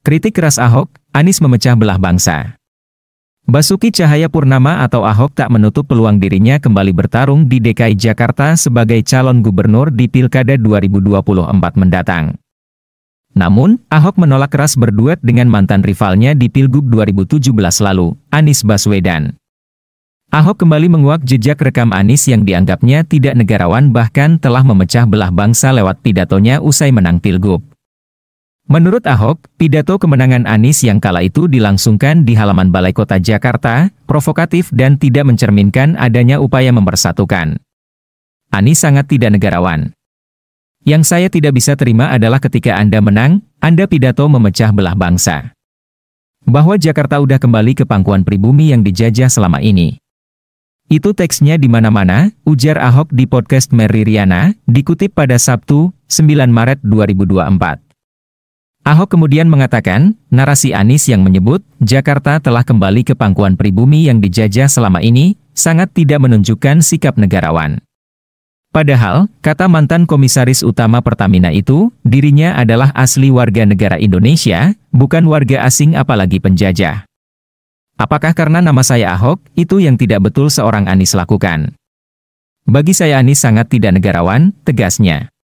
Kritik keras Ahok, Anies memecah belah bangsa. Basuki Cahaya Purnama atau Ahok tak menutup peluang dirinya kembali bertarung di DKI Jakarta sebagai calon gubernur di Pilkada 2024 mendatang. Namun, Ahok menolak keras berduet dengan mantan rivalnya di Pilgub 2017 lalu, Anies Baswedan. Ahok kembali menguak jejak rekam Anies yang dianggapnya tidak negarawan bahkan telah memecah belah bangsa lewat pidatonya usai menang Pilgub. Menurut Ahok, pidato kemenangan Anies yang kala itu dilangsungkan di halaman Balai Kota Jakarta, provokatif dan tidak mencerminkan adanya upaya mempersatukan. Anies sangat tidak negarawan. Yang saya tidak bisa terima adalah ketika Anda menang, Anda pidato memecah belah bangsa. Bahwa Jakarta udah kembali ke pangkuan pribumi yang dijajah selama ini. Itu teksnya di mana-mana, ujar Ahok di podcast Mary Riana, dikutip pada Sabtu, 9 Maret 2024. Ahok kemudian mengatakan, narasi Anies yang menyebut Jakarta telah kembali ke pangkuan pribumi yang dijajah selama ini, sangat tidak menunjukkan sikap negarawan. Padahal, kata mantan komisaris utama Pertamina itu, dirinya adalah asli warga negara Indonesia, bukan warga asing apalagi penjajah. Apakah karena nama saya Ahok, itu yang tidak betul seorang Anies lakukan? Bagi saya Anies sangat tidak negarawan, tegasnya.